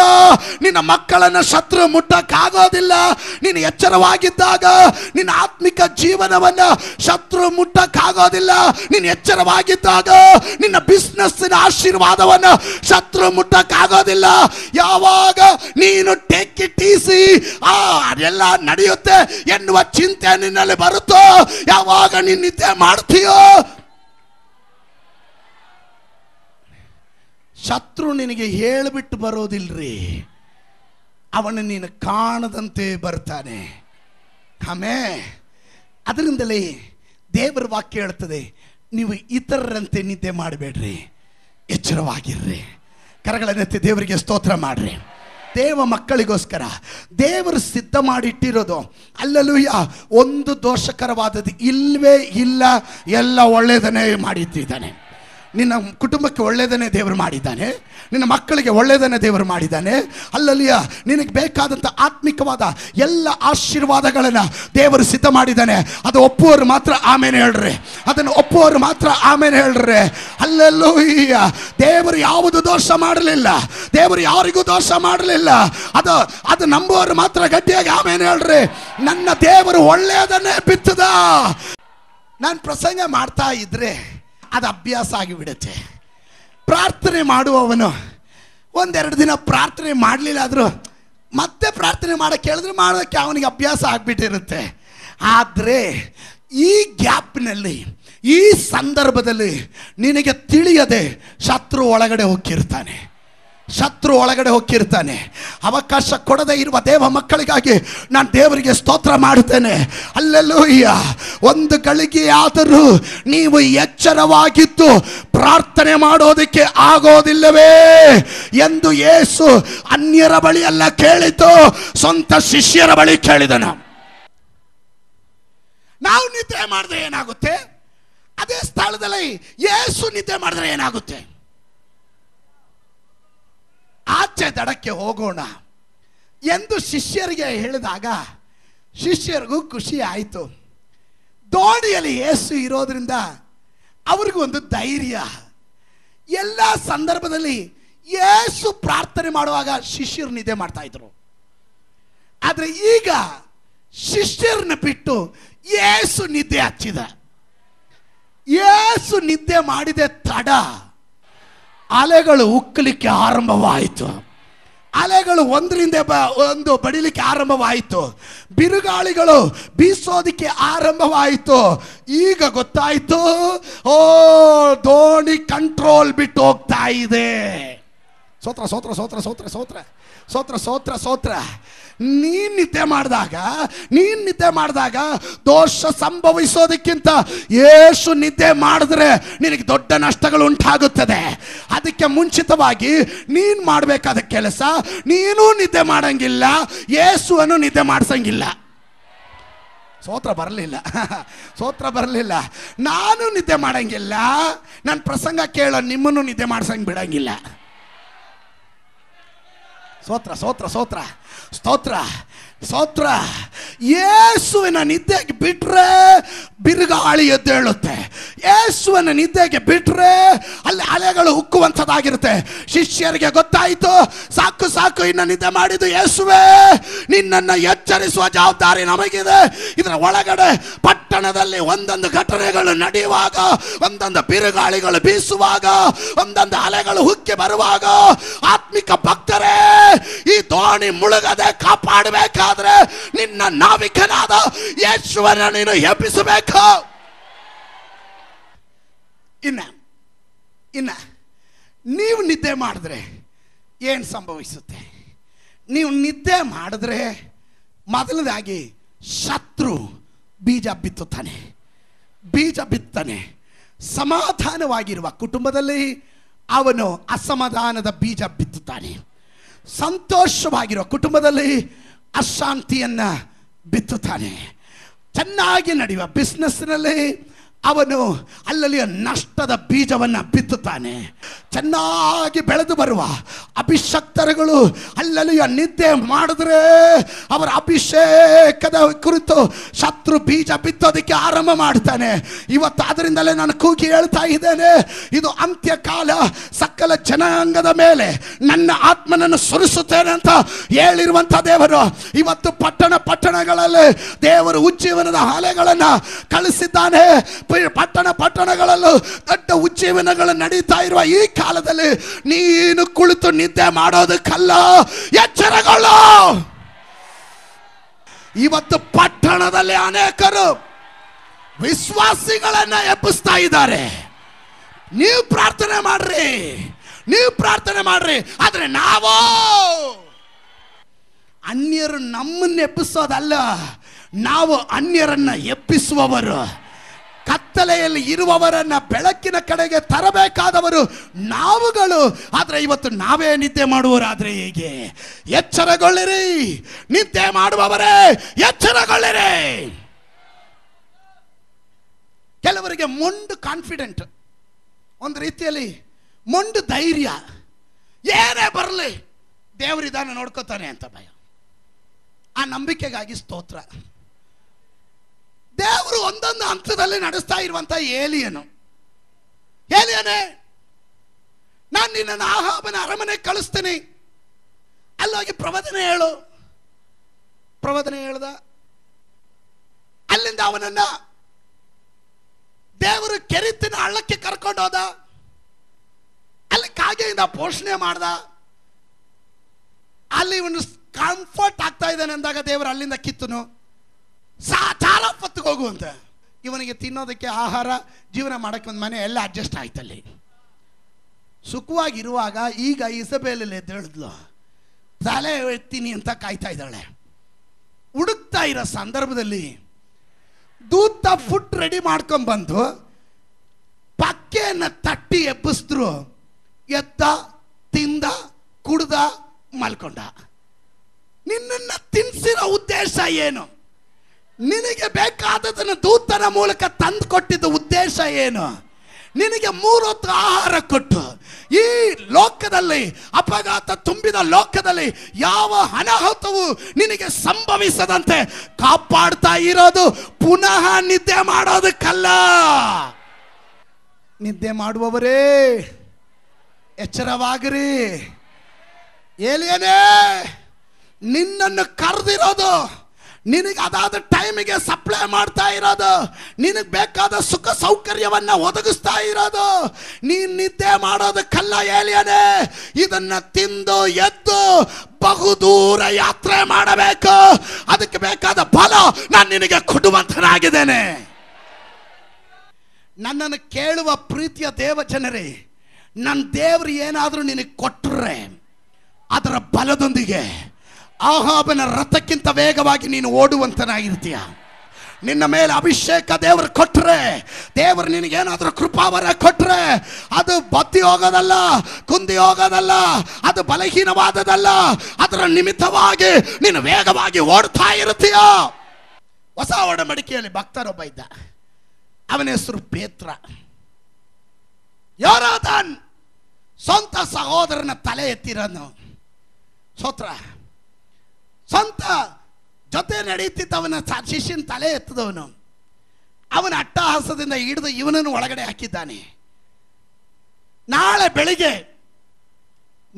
ನಿನ್ನ ಮಕ್ಕಳನ್ನು ಶತ್ರು ಮುಟ್ಟಕ್ಕಾಗೋದಿಲ್ಲ ನೀನು ಎಚ್ಚರವಾಗಿದ್ದಾಗ ನಿನ್ನ ಆತ್ಮಿಕ ಜೀವನವನ್ನು ಶತ್ರು ಮುಟ್ಟಕ್ಕಾಗೋದಿಲ್ಲ ನೀನು ಎಚ್ಚರವಾಗಿದ್ದಾಗ ನಿನ್ನ ಬಿಸ್ನೆಸ್ಸಿನ ಆಶೀರ್ವಾದವನ್ನು ಶತ್ರು ಮುಟ್ಟಕ್ಕಾಗೋದಿಲ್ಲ ಯಾವಾಗ ನೀನು ಟೇಕ್ ಇಟ್ ಈಸಿ ಆ ಅದೆಲ್ಲ ನಡೆಯುತ್ತೆ ಎನ್ನುವ ಚಿಂತೆ ನಿನ್ನಲ್ಲಿ ಬರುತ್ತೋ ಯಾವಾಗ ನೀನು ನಿದ್ದೆ ಮಾಡ್ತೀಯೋ ಶತ್ರು ನಿನಗೆ ಹೇಳಿಬಿಟ್ಟು ಬರೋದಿಲ್ರಿ ಅವನು ನೀನು ಕಾಣದಂತೆ ಬರ್ತಾನೆ ಆಮೇ ಅದರಿಂದಲೇ ದೇವರ ವಾಕ್ಯ ಹೇಳ್ತದೆ ನೀವು ಇತರರಂತೆ ನಿದ್ದೆ ಮಾಡಬೇಡ್ರಿ ಎಚ್ಚರವಾಗಿರ್ರಿ ಕರಗಳನ್ನೆತ್ತಿ ದೇವರಿಗೆ ಸ್ತೋತ್ರ ಮಾಡ್ರಿ ದೇವ ಮಕ್ಕಳಿಗೋಸ್ಕರ ದೇವರು ಸಿದ್ಧ ಮಾಡಿಟ್ಟಿರೋದು ಯಾ ಒಂದು ದೋಷಕರವಾದದ್ದು ಇಲ್ಲವೇ ಇಲ್ಲ ಎಲ್ಲ ಒಳ್ಳೆಯದನ್ನೇ ಮಾಡಿಟ್ಟಿದ್ದಾನೆ ನಿನ್ನ ಕುಟುಂಬಕ್ಕೆ ಒಳ್ಳೆಯದನ್ನೇ ದೇವರು ಮಾಡಿದ್ದಾನೆ ನಿನ್ನ ಮಕ್ಕಳಿಗೆ ಒಳ್ಳೆಯದನ್ನೇ ದೇವರು ಮಾಡಿದ್ದಾನೆ ಅಲ್ಲಲ್ಲಿಯ ನಿನಗೆ ಬೇಕಾದಂಥ ಆತ್ಮಿಕವಾದ ಎಲ್ಲ ಆಶೀರ್ವಾದಗಳನ್ನು ದೇವರು ಸಿದ್ಧ ಮಾಡಿದ್ದಾನೆ ಅದು ಒಪ್ಪುವರು ಮಾತ್ರ ಆಮೇಲೆ ಹೇಳ್ರಿ ಅದನ್ನು ಒಪ್ಪುವರು ಮಾತ್ರ ಆಮೇಲೆ ಹೇಳ್ರಿ ಅಲ್ಲೆಲ್ಲೂ ದೇವರು ಯಾವುದು ದೋಷ ಮಾಡಲಿಲ್ಲ ದೇವರು ಯಾರಿಗೂ ದೋಷ ಮಾಡಲಿಲ್ಲ ಅದು ಅದು ನಂಬುವರು ಮಾತ್ರ ಗಟ್ಟಿಯಾಗಿ ಆಮೇಲೆ ಹೇಳ್ರಿ ನನ್ನ ದೇವರು ಒಳ್ಳೆಯದನ್ನೇ ಬಿತ್ತದ ನಾನು ಪ್ರಸಂಗ ಮಾಡ್ತಾ ಇದ್ರೆ ಅದು ಅಭ್ಯಾಸ ಆಗಿಬಿಡುತ್ತೆ ಪ್ರಾರ್ಥನೆ ಮಾಡುವವನು ಒಂದೆರಡು ದಿನ ಪ್ರಾರ್ಥನೆ ಮಾಡಲಿಲ್ಲ ಆದರೂ ಮತ್ತೆ ಪ್ರಾರ್ಥನೆ ಮಾಡೋಕ್ಕೆ ಹೇಳಿದ್ರೆ ಮಾಡೋಕ್ಕೆ ಅವನಿಗೆ ಅಭ್ಯಾಸ ಆಗಿಬಿಟ್ಟಿರುತ್ತೆ ಆದರೆ ಈ ಗ್ಯಾಪ್ನಲ್ಲಿ ಈ ಸಂದರ್ಭದಲ್ಲಿ ನಿನಗೆ ತಿಳಿಯದೆ ಶತ್ರು ಒಳಗಡೆ ಹೋಗಿರ್ತಾನೆ ಶತ್ರು ಒಳಗಡೆ ಹೋಗಿರ್ತಾನೆ ಅವಕಾಶ ಕೊಡದೆ ಇರುವ ದೇವ ಮಕ್ಕಳಿಗಾಗಿ ನಾನು ದೇವರಿಗೆ ಸ್ತೋತ್ರ ಮಾಡುತ್ತೇನೆ ಅಲ್ಲೆಲ್ಲೂ ಒಂದು ಗಳಿಗೆ ಆದರೂ ನೀವು ಎಚ್ಚರವಾಗಿದ್ದು ಪ್ರಾರ್ಥನೆ ಮಾಡೋದಕ್ಕೆ ಆಗೋದಿಲ್ಲವೇ ಎಂದು ಯೇಸು ಅನ್ಯರ ಬಳಿ ಎಲ್ಲ ಕೇಳಿತು ಸ್ವಂತ ಶಿಷ್ಯರ ಬಳಿ ಕೇಳಿದನ ನಾವು ನಿದ್ರೆ ಮಾಡಿದ್ರೆ ಏನಾಗುತ್ತೆ ಅದೇ ಸ್ಥಳದಲ್ಲಿ ಯೇಸು ನಿದ್ರೆ ಮಾಡಿದ್ರೆ ಏನಾಗುತ್ತೆ ಆಚೆ ದಡಕ್ಕೆ ಹೋಗೋಣ ಎಂದು ಶಿಷ್ಯರಿಗೆ ಹೇಳಿದಾಗ ಶಿಷ್ಯರಿಗೂ ಖುಷಿ ಆಯಿತು ದೋಣಿಯಲ್ಲಿ ಏಸು ಇರೋದ್ರಿಂದ ಅವ್ರಿಗೊಂದು ಒಂದು ಧೈರ್ಯ ಎಲ್ಲ ಸಂದರ್ಭದಲ್ಲಿ ಏಸು ಪ್ರಾರ್ಥನೆ ಮಾಡುವಾಗ ಶಿಷ್ಯರು ನಿದ್ದೆ ಇದ್ರು ಆದರೆ ಈಗ ಶಿಷ್ಯರನ್ನ ಬಿಟ್ಟು ಏಸು ನಿದ್ದೆ ಹಚ್ಚಿದ ಏಸು ನಿದ್ದೆ ಮಾಡಿದೆ ತಡ ಅಲೆಗಳು ಉಕ್ಕಲಿಕ್ಕೆ ಆರಂಭವಾಯಿತು ಅಲೆಗಳು ಒಂದರಿಂದ ಒಂದು ಬಡಿಲಿಕ್ಕೆ ಆರಂಭವಾಯಿತು ಬಿರುಗಾಳಿಗಳು ಬೀಸೋದಿಕ್ಕೆ ಆರಂಭವಾಯಿತು ಈಗ ಗೊತ್ತಾಯಿತು ಓ ದೋಣಿ ಕಂಟ್ರೋಲ್ ಬಿಟ್ಟು ಹೋಗ್ತಾ ಇದೆ ಸೋತ್ರ ಸೋತ್ರ ಸೋತ್ರ ಸೋತ್ರ ಸೋತ್ರ ಸೋತ್ರ ಸೋತ್ರ ಸೋತ್ರ ನೀನು ನಿದ್ದೆ ಮಾಡಿದಾಗ ನೀನು ನಿದ್ದೆ ಮಾಡಿದಾಗ ದೋಷ ಸಂಭವಿಸೋದಕ್ಕಿಂತ ಯೇಸು ನಿದ್ದೆ ಮಾಡಿದ್ರೆ ನಿನಗೆ ದೊಡ್ಡ ನಷ್ಟಗಳು ಉಂಟಾಗುತ್ತದೆ ಅದಕ್ಕೆ ಮುಂಚಿತವಾಗಿ ನೀನು ಮಾಡಬೇಕಾದ ಕೆಲಸ ನೀನೂ ನಿದ್ದೆ ಮಾಡಂಗಿಲ್ಲ ಯೇಸುವನ್ನು ನಿದ್ದೆ ಮಾಡಿಸಂಗಿಲ್ಲ ಸೋತ್ರ ಬರಲಿಲ್ಲ (laughs) ಸೋತ್ರ ಬರಲಿಲ್ಲ ನಾನು ನಿದ್ದೆ ಮಾಡಂಗಿಲ್ಲ ನನ್ನ ಪ್ರಸಂಗ ಕೇಳೋ ನಿಮ್ಮನ್ನು ನಿದ್ದೆ ಮಾಡ್ಸಂಗೆ ಬಿಡಂಗಿಲ್ಲ Otra, otras otra. ಸ್ತೋತ್ರ ಸ್ತೋತ್ರ ಯೇಸುವಿನ ನಿದ್ದೆಗೆ ಬಿಟ್ಟರೆ ಬಿರುಗಾಳಿ ಎದ್ದೇಳುತ್ತೆ ಯೇಸುವಿನ ನಿದ್ದೆಗೆ ಬಿಟ್ಟರೆ ಅಲ್ಲಿ ಅಲೆಗಳು ಉಕ್ಕುವಂಥದ್ದಾಗಿರುತ್ತೆ ಶಿಷ್ಯರಿಗೆ ಗೊತ್ತಾಯಿತು ಸಾಕು ಸಾಕು ಇನ್ನು ನಿದ್ದೆ ಮಾಡಿದ್ದು ಯೇಸುವೆ ನಿನ್ನನ್ನು ಎಚ್ಚರಿಸುವ ಜವಾಬ್ದಾರಿ ನಮಗಿದೆ ಇದರ ಒಳಗಡೆ ಪಟ್ಟಣದಲ್ಲಿ ಒಂದೊಂದು ಘಟನೆಗಳು ನಡೆಯುವಾಗ ಒಂದೊಂದು ಬಿರುಗಾಳಿಗಳು ಬೀಸುವಾಗ ಒಂದೊಂದು ಅಲೆಗಳು ಹುಕ್ಕಿ ಬರುವಾಗ ಆತ್ಮಿಕ ಭಕ್ತರೇ ಈ ದೋಣಿ ಮುಳುಗ ಆಗದೆ ಕಾಪಾಡಬೇಕಾದ್ರೆ ನಿನ್ನ ನಾವಿಕನಾದ ಯಶ್ವರ ನೀನು ಎಬ್ಬಿಸಬೇಕು ಇನ್ನ ಇನ್ನ ನೀವು ನಿದ್ದೆ ಮಾಡಿದ್ರೆ ಏನು ಸಂಭವಿಸುತ್ತೆ ನೀವು ನಿದ್ದೆ ಮಾಡಿದ್ರೆ ಮೊದಲದಾಗಿ ಶತ್ರು ಬೀಜ ಬಿತ್ತುತ್ತಾನೆ ಬೀಜ ಬಿತ್ತಾನೆ ಸಮಾಧಾನವಾಗಿರುವ ಕುಟುಂಬದಲ್ಲಿ ಅವನು ಅಸಮಾಧಾನದ ಬೀಜ ಬಿತ್ತುತ್ತಾನೆ ಸಂತೋಷವಾಗಿರೋ ಕುಟುಂಬದಲ್ಲಿ ಅಶಾಂತಿಯನ್ನು ಬಿತ್ತುತ್ತಾನೆ ಚೆನ್ನಾಗಿ ನಡೆಯುವ ಬಿಸ್ನೆಸ್ನಲ್ಲಿ ಅವನು ಅಲ್ಲಲ್ಲಿಯ ನಷ್ಟದ ಬೀಜವನ್ನು ಬಿತ್ತುತ್ತಾನೆ ಚೆನ್ನಾಗಿ ಬೆಳೆದು ಬರುವ ಅಭಿಷಕ್ತರುಗಳು ಅಲ್ಲಲ್ಲಿಯ ನಿದ್ದೆ ಮಾಡಿದ್ರೆ ಅವರ ಅಭಿಷೇಕದ ಕುರಿತು ಶತ್ರು ಬೀಜ ಬಿತ್ತೋದಕ್ಕೆ ಆರಂಭ ಮಾಡ್ತಾನೆ ಇವತ್ತು ಅದರಿಂದಲೇ ನಾನು ಕೂಗಿ ಹೇಳ್ತಾ ಇದ್ದೇನೆ ಇದು ಅಂತ್ಯಕಾಲ ಸಕಲ ಜನಾಂಗದ ಮೇಲೆ ನನ್ನ ಆತ್ಮನನ್ನು ಸುರಿಸುತ್ತೇನೆ ಅಂತ ಹೇಳಿರುವಂಥ ದೇವರು ಇವತ್ತು ಪಟ್ಟಣ ಪಟ್ಟಣಗಳಲ್ಲಿ ದೇವರು ಉಜ್ಜೀವನದ ಅಲೆಗಳನ್ನು ಕಳಿಸಿದ್ದಾನೆ ಪಟ್ಟಣ ಪಟ್ಟಣಗಳಲ್ಲೂ ದೊಡ್ಡ ಉಜ್ಜೀವನಗಳು ನಡೀತಾ ಇರುವ ಈ ಕಾಲದಲ್ಲಿ ನೀನು ಕುಳಿತು ನಿದ್ದೆ ಮಾಡೋದಕ್ಕಲ್ಲ ಎಚ್ಚರಗಳು ಇವತ್ತು ಪಟ್ಟಣದಲ್ಲಿ ಅನೇಕರು ವಿಶ್ವಾಸಿಗಳನ್ನ ಎಬ್ಬಿಸ್ತಾ ಇದ್ದಾರೆ ನೀವು ಪ್ರಾರ್ಥನೆ ಮಾಡ್ರಿ ನೀವು ಪ್ರಾರ್ಥನೆ ಮಾಡ್ರಿ ಆದರೆ ನಾವು ಅನ್ಯರು ನಮ್ಮನ್ನ ಎಪ್ಪಿಸೋದಲ್ಲ ನಾವು ಅನ್ಯರನ್ನ ಎಪ್ಪಿಸುವವರು ಕತ್ತಲೆಯಲ್ಲಿ ಇರುವವರನ್ನ ಬೆಳಕಿನ ಕಡೆಗೆ ತರಬೇಕಾದವರು ನಾವುಗಳು ಆದರೆ ಇವತ್ತು ನಾವೇ ನಿದ್ದೆ ಮಾಡುವವರಾದ್ರೆ ಹೇಗೆ ಎಚ್ಚರಗೊಳ್ಳಿರಿ ನಿದ್ದೆ ಮಾಡುವವರೇ ಎಚ್ಚರಗೊಳ್ಳಿರಿ ಕೆಲವರಿಗೆ ಮುಂಡು ಕಾನ್ಫಿಡೆಂಟ್ ಒಂದು ರೀತಿಯಲ್ಲಿ ಮುಂಡು ಧೈರ್ಯ ಏನೇ ಬರಲಿ ದೇವರಿದಾನ ನೋಡ್ಕೋತಾನೆ ಅಂತ ಭಯ ಆ ನಂಬಿಕೆಗಾಗಿ ಸ್ತೋತ್ರ ಒಂದೊಂದು ಹಂತದಲ್ಲಿ ನಡೆಸ್ತಾ ಇರುವಂಥ ಏಲಿಯನು ಏಲಿಯನೇ ನಾನು ನಿನ್ನನ್ನು ಆಹಾಬನ ಅರಮನೆ ಕಳಿಸ್ತೀನಿ ಅಲ್ಲೋಗಿ ಪ್ರವಚನೆ ಹೇಳು ಪ್ರವಚನೆ ಹೇಳ್ದ ಅಲ್ಲಿಂದ ಅವನನ್ನ ದೇವರು ಕೆರಿತಿನ ಹಳ್ಳಕ್ಕೆ ಕರ್ಕೊಂಡು ಹೋದ ಅಲ್ಲಿ ಕಾಗೆಯಿಂದ ಪೋಷಣೆ ಮಾಡ್ದ ಅಲ್ಲಿ ಇವನು ಕಂಫರ್ಟ್ ಆಗ್ತಾ ಇದ್ದಾನೆ ಅಂದಾಗ ದೇವರು ಅಲ್ಲಿಂದ ಕಿತ್ತನು ಸಾ ಸಾಲ ಪತ್ತಿಗೆ ಅಂತ ಇವನಿಗೆ ತಿನ್ನೋದಕ್ಕೆ ಆಹಾರ ಜೀವನ ಮಾಡೋಕ್ಕೆ ಒಂದು ಮನೆ ಎಲ್ಲ ಅಡ್ಜಸ್ಟ್ ಆಯ್ತಲ್ಲಿ ಸುಖವಾಗಿರುವಾಗ ಈಗ ಇಸಬೇಲಲ್ಲಿ ಎದ್ದೇಳಿದ್ಲು ತಲೆ ಎತ್ತೀನಿ ಅಂತ ಕಾಯ್ತಾ ಇದ್ದಾಳೆ ಹುಡುಕ್ತಾ ಇರೋ ಸಂದರ್ಭದಲ್ಲಿ ದೂತ ಫುಡ್ ರೆಡಿ ಮಾಡ್ಕೊಂಬಂದು ಪಕ್ಕೆಯನ್ನು ತಟ್ಟಿ ಎಬ್ಬಿಸಿದ್ರು ಎದ್ದ ತಿಂದ ಕುಡ್ದ ಮಲ್ಕೊಂಡ ನಿನ್ನನ್ನು ತಿನ್ಸಿರೋ ಉದ್ದೇಶ ಏನು ನಿನಗೆ ಬೇಕಾದದನ್ನು ದೂತನ ಮೂಲಕ ತಂದು ಕೊಟ್ಟಿದ್ದ ಉದ್ದೇಶ ಏನು ನಿನಗೆ ಮೂರೊತ್ತು ಆಹಾರ ಕೊಟ್ಟು ಈ ಲೋಕದಲ್ಲಿ ಅಪಘಾತ ತುಂಬಿದ ಲೋಕದಲ್ಲಿ ಯಾವ ಅನಾಹುತವು ನಿನಗೆ ಸಂಭವಿಸದಂತೆ ಕಾಪಾಡ್ತಾ ಇರೋದು ಪುನಃ ನಿದ್ದೆ ಮಾಡೋದಕ್ಕಲ್ಲ ನಿದ್ದೆ ಮಾಡುವವರೇ ಎಚ್ಚರವಾಗಿರಿ ಏಲಿಯನೇ ನಿನ್ನನ್ನು ಕರೆದಿರೋದು ನಿನಗೆ ಅದಾದ ಟೈಮಿಗೆ ಸಪ್ಲೈ ಮಾಡ್ತಾ ಇರೋದು ನಿನಗೆ ಬೇಕಾದ ಸುಖ ಸೌಕರ್ಯವನ್ನು ಒದಗಿಸ್ತಾ ಇರೋದು ನೀನು ನಿದ್ದೆ ಮಾಡೋದು ಕಲ್ಲ ಏಲಿಯನೇ ಇದನ್ನು ತಿಂದು ಎದ್ದು ಬಹುದೂರ ಯಾತ್ರೆ ಮಾಡಬೇಕು ಅದಕ್ಕೆ ಬೇಕಾದ ಫಲ ನಾನು ನಿನಗೆ ಕೊಡುವಂತನಾಗಿದ್ದೇನೆ ನನ್ನನ್ನು ಕೇಳುವ ಪ್ರೀತಿಯ ದೇವ ಜನರೇ ನನ್ನ ದೇವರು ಏನಾದರೂ ನಿನಗೆ ಕೊಟ್ಟರೆ ಅದರ ಬಲದೊಂದಿಗೆ ಆಹಾಬನ ರಥಕ್ಕಿಂತ ವೇಗವಾಗಿ ನೀನು ಓಡುವಂತನಾಗಿರ್ತೀಯ ನಿನ್ನ ಮೇಲೆ ಅಭಿಷೇಕ ದೇವರು ಕೊಟ್ರೆ ದೇವರು ನಿನಗೇನಾದರೂ ಕೃಪಾವರ ಕೊಟ್ರೆ ಅದು ಬತ್ತಿ ಹೋಗೋದಲ್ಲ ಕುಂದಿ ಹೋಗೋದಲ್ಲ ಅದು ಬಲಹೀನವಾದದಲ್ಲ ಅದರ ನಿಮಿತ್ತವಾಗಿ ನೀನು ವೇಗವಾಗಿ ಓಡ್ತಾ ಇರ್ತೀಯ ಹೊಸ ಒಡಂಬಡಿಕೆಯಲ್ಲಿ ಭಕ್ತರೊಬ್ಬ ಇದ್ದ ಅವನ ಹೆಸರು ಪೇತ್ರ ಯಾರಾದನ್ ಸ್ವಂತ ಸಹೋದರನ ತಲೆ ಎತ್ತಿರೋನು ಸೋತ್ರ ಸ್ವಂತ ಜೊತೆ ನಡೆಯುತ್ತಿದ್ದವನ ಅವನ ಶಿಷ್ಯನ ತಲೆ ಎತ್ತದವನು ಅವನ ಅಟ್ಟಹಾಸದಿಂದ ಹಿಡಿದು ಇವನನ್ನು ಒಳಗಡೆ ಹಾಕಿದ್ದಾನೆ ನಾಳೆ ಬೆಳಿಗ್ಗೆ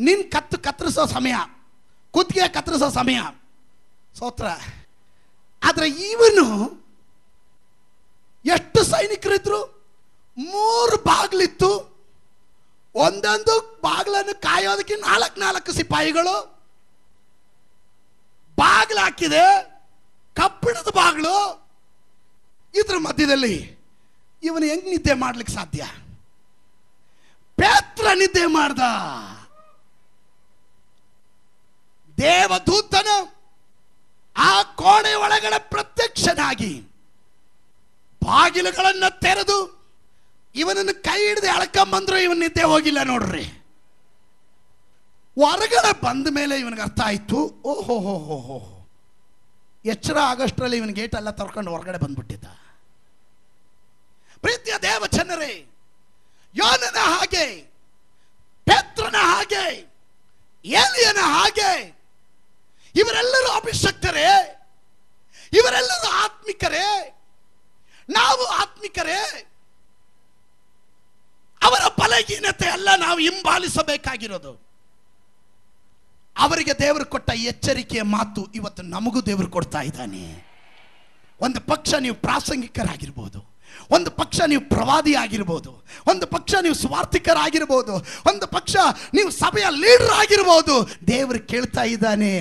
ನಿನ್ ಕತ್ತು ಕತ್ತರಿಸೋ ಸಮಯ ಕುತ್ತಿಗೆ ಕತ್ತರಿಸೋ ಸಮಯ ಸೋತ್ರ ಆದರೆ ಇವನು ಎಷ್ಟು ಸೈನಿಕರಿದ್ರು ಮೂರು ಬಾಗ್ಲಿತ್ತು ಒಂದೊಂದು ಬಾಗ್ಲನ್ನು ಕಾಯೋದಕ್ಕೆ ನಾಲ್ಕು ನಾಲ್ಕು ಸಿಪಾಯಿಗಳು ಹಾಕಿದೆ ಕಬ್ಬಿಣದ ಬಾಗಿಲು ಇದ್ರ ಮಧ್ಯದಲ್ಲಿ ಇವನು ಹೆಂಗ್ ನಿದ್ದೆ ಮಾಡ್ಲಿಕ್ಕೆ ಸಾಧ್ಯ ಪೇತ್ರ ನಿದ್ದೆ ಮಾಡ್ದ ದೇವದೂತನು ಆ ಕೋಣೆ ಒಳಗಡೆ ಪ್ರತ್ಯಕ್ಷನಾಗಿ ಬಾಗಿಲುಗಳನ್ನ ತೆರೆದು ಇವನನ್ನು ಕೈ ಹಿಡಿದು ಎಳ್ಕೊಂಬಂದ್ರು ಇವನ್ ನಿದ್ದೆ ಹೋಗಿಲ್ಲ ನೋಡ್ರಿ ಹೊರಗಡೆ ಬಂದ ಮೇಲೆ ಇವನಿಗೆ ಅರ್ಥ ಆಯಿತು ಓಹೋ ಹೋ ಹೋ ಹೋ ಎಚ್ಚರ ಆಗಷ್ಟರಲ್ಲಿ ಇವನ್ ಗೇಟ್ ಎಲ್ಲ ತರ್ಕೊಂಡು ಹೊರಗಡೆ ಬಂದ್ಬಿಟ್ಟಿದ್ದ ಪ್ರೀತಿಯ ದೇವಚನರೇ ಯೋನನ ಹಾಗೆ ಪೇತ್ರನ ಹಾಗೆ ಏಲಿಯನ ಹಾಗೆ ಇವರೆಲ್ಲರೂ ಅಭಿಷಕ್ತರೇ ಇವರೆಲ್ಲರೂ ಆತ್ಮಿಕರೇ ನಾವು ಆತ್ಮಿಕರೇ ಅವರ ಬಲಹೀನತೆ ಎಲ್ಲ ನಾವು ಹಿಂಬಾಲಿಸಬೇಕಾಗಿರೋದು ಅವರಿಗೆ ದೇವರು ಕೊಟ್ಟ ಎಚ್ಚರಿಕೆಯ ಮಾತು ಇವತ್ತು ನಮಗೂ ದೇವರು ಕೊಡ್ತಾ ಇದ್ದಾನೆ ಒಂದು ಪಕ್ಷ ನೀವು ಪ್ರಾಸಂಗಿಕರಾಗಿರ್ಬೋದು ಒಂದು ಪಕ್ಷ ನೀವು ಪ್ರವಾದಿ ಆಗಿರ್ಬೋದು ಒಂದು ಪಕ್ಷ ನೀವು ಸ್ವಾರ್ಥಿಕರಾಗಿರ್ಬೋದು ಒಂದು ಪಕ್ಷ ನೀವು ಸಭೆಯ ಲೀಡರ್ ಆಗಿರ್ಬೋದು ದೇವರು ಕೇಳ್ತಾ ಇದ್ದಾನೆ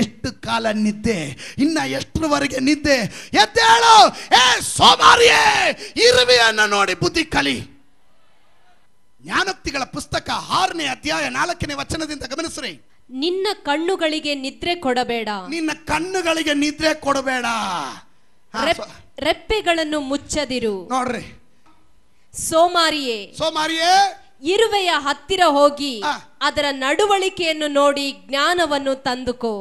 ಎಷ್ಟು ಕಾಲ ನಿದ್ದೆ ಇನ್ನ ಎಷ್ಟರವರೆಗೆ ನಿದ್ದೆ ಎದ್ದೇಳು ಏ ಸೋಮಾರಿಯೇ ಇರುವೆಯನ್ನು ನೋಡಿ ಬುದ್ಧಿ ಕಲಿ ಜ್ಞಾನೋಕ್ತಿಗಳ ಪುಸ್ತಕ ಆರನೇ ಅಧ್ಯಾಯ ನಾಲ್ಕನೇ ವಚನದಿಂದ ಗಮನಿಸ್ರಿ ನಿನ್ನ ಕಣ್ಣುಗಳಿಗೆ ನಿದ್ರೆ ಕೊಡಬೇಡ ನಿನ್ನ ಕಣ್ಣುಗಳಿಗೆ ನಿದ್ರೆ ಕೊಡಬೇಡ ರೆಪ್ಪೆಗಳನ್ನು ಮುಚ್ಚದಿರು ನೋಡ್ರಿ ಸೋಮಾರಿಯೇ ಸೋಮಾರಿಯೇ ಇರುವೆಯ ಹತ್ತಿರ ಹೋಗಿ ಅದರ ನಡವಳಿಕೆಯನ್ನು ನೋಡಿ ಜ್ಞಾನವನ್ನು ತಂದುಕೋ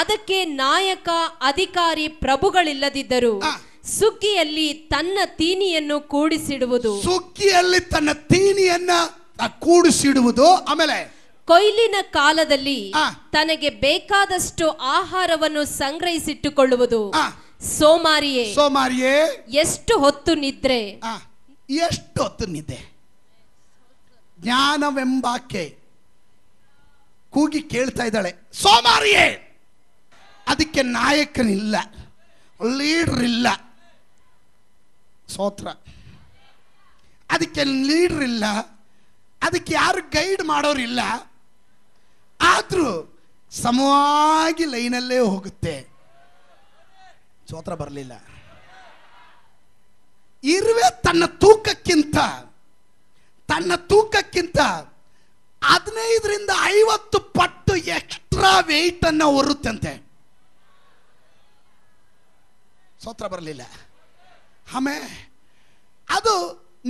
ಅದಕ್ಕೆ ನಾಯಕ ಅಧಿಕಾರಿ ಪ್ರಭುಗಳಿಲ್ಲದಿದ್ದರು ಸುಗ್ಗಿಯಲ್ಲಿ ತನ್ನ ತೀನಿಯನ್ನು ಕೂಡಿಸಿಡುವುದು ಸುಗ್ಗಿಯಲ್ಲಿ ತನ್ನ ತೀನಿಯನ್ನ ಕೂಡಿಸಿಡುವುದು ಆಮೇಲೆ ಕೊಯ್ಲಿನ ಕಾಲದಲ್ಲಿ ತನಗೆ ಬೇಕಾದಷ್ಟು ಆಹಾರವನ್ನು ಸಂಗ್ರಹಿಸಿಟ್ಟುಕೊಳ್ಳುವುದು ಸೋಮಾರಿಯೇ ಸೋಮಾರಿಯೇ ಎಷ್ಟು ಹೊತ್ತು ನಿದ್ರೆ ಎಷ್ಟು ಹೊತ್ತು ನಿದ್ದೆ ಜ್ಞಾನವೆಂಬಾಕೆ ಕೂಗಿ ಕೇಳ್ತಾ ಇದ್ದಾಳೆ ಸೋಮಾರಿಯೇ ಅದಕ್ಕೆ ನಾಯಕನಿಲ್ಲ ಲೀಡರ್ ಇಲ್ಲ ಸೋತ್ರ ಅದಕ್ಕೆ ಲೀಡರ್ ಇಲ್ಲ ಅದಕ್ಕೆ ಯಾರು ಗೈಡ್ ಮಾಡೋರಿಲ್ಲ ಆದರೂ ಸಮವಾಗಿ ಲೈನಲ್ಲೇ ಹೋಗುತ್ತೆ ಸ್ತೋತ್ರ ಬರಲಿಲ್ಲ ಇರುವೆ ತನ್ನ ತೂಕಕ್ಕಿಂತ ತನ್ನ ತೂಕಕ್ಕಿಂತ ಹದಿನೈದರಿಂದ ಐವತ್ತು ಪಟ್ಟು ಎಕ್ಸ್ಟ್ರಾ ಅನ್ನ ಹೊರುತ್ತಂತೆ ಸ್ತೋತ್ರ ಬರಲಿಲ್ಲ ಆಮೇ ಅದು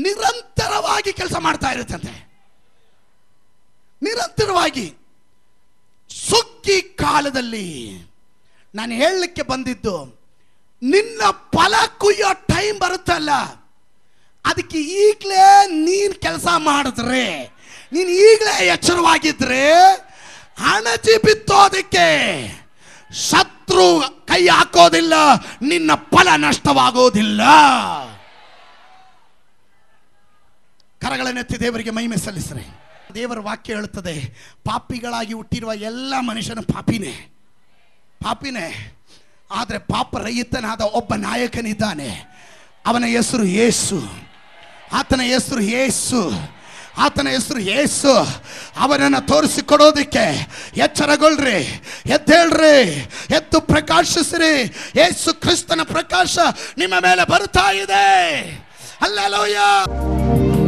ನಿರಂತರವಾಗಿ ಕೆಲಸ ಮಾಡ್ತಾ ಇರುತ್ತಂತೆ ನಿರಂತರವಾಗಿ ಸುಗ್ಗಿ ಕಾಲದಲ್ಲಿ ನಾನು ಹೇಳಲಿಕ್ಕೆ ಬಂದಿದ್ದು ನಿನ್ನ ಫಲ ಕುಯ್ಯೋ ಟೈಮ್ ಬರುತ್ತಲ್ಲ ಅದಕ್ಕೆ ಈಗಲೇ ನೀನು ಕೆಲಸ ಮಾಡಿದ್ರೆ ನೀನು ಈಗಲೇ ಎಚ್ಚರವಾಗಿದ್ರೆ ಹಣಜಿ ಬಿತ್ತೋದಕ್ಕೆ ಶತ್ರು ಕೈ ಹಾಕೋದಿಲ್ಲ ನಿನ್ನ ಫಲ ನಷ್ಟವಾಗೋದಿಲ್ಲ ಕರಗಳನ್ನೆತ್ತಿ ದೇವರಿಗೆ ಮಹಿಮೆ ಸಲ್ಲಿಸ್ರಿ ದೇವರ ವಾಕ್ಯ ಹೇಳುತ್ತದೆ ಪಾಪಿಗಳಾಗಿ ಹುಟ್ಟಿರುವ ಎಲ್ಲ ಮನುಷ್ಯನ ಪಾಪಿನೇ ಪಾಪಿನೇ ಆದರೆ ಪಾಪರಹಿತನಾದ ಒಬ್ಬ ನಾಯಕನಿದ್ದಾನೆ ಅವನ ಹೆಸರು ಯೇಸು ಆತನ ಹೆಸರು ಯೇಸು ಆತನ ಹೆಸರು ಯೇಸು ಅವನನ್ನು ತೋರಿಸಿಕೊಡೋದಕ್ಕೆ ಎಚ್ಚರಗೊಳ್ರಿ ಎದ್ದೇಳ್ರಿ ಎದ್ದು ಪ್ರಕಾಶಿಸ್ರಿ ಏಸು ಕ್ರಿಸ್ತನ ಪ್ರಕಾಶ ನಿಮ್ಮ ಮೇಲೆ ಬರ್ತಾ ಇದೆ ಅಲ್ಲಲೋಯ್ಯ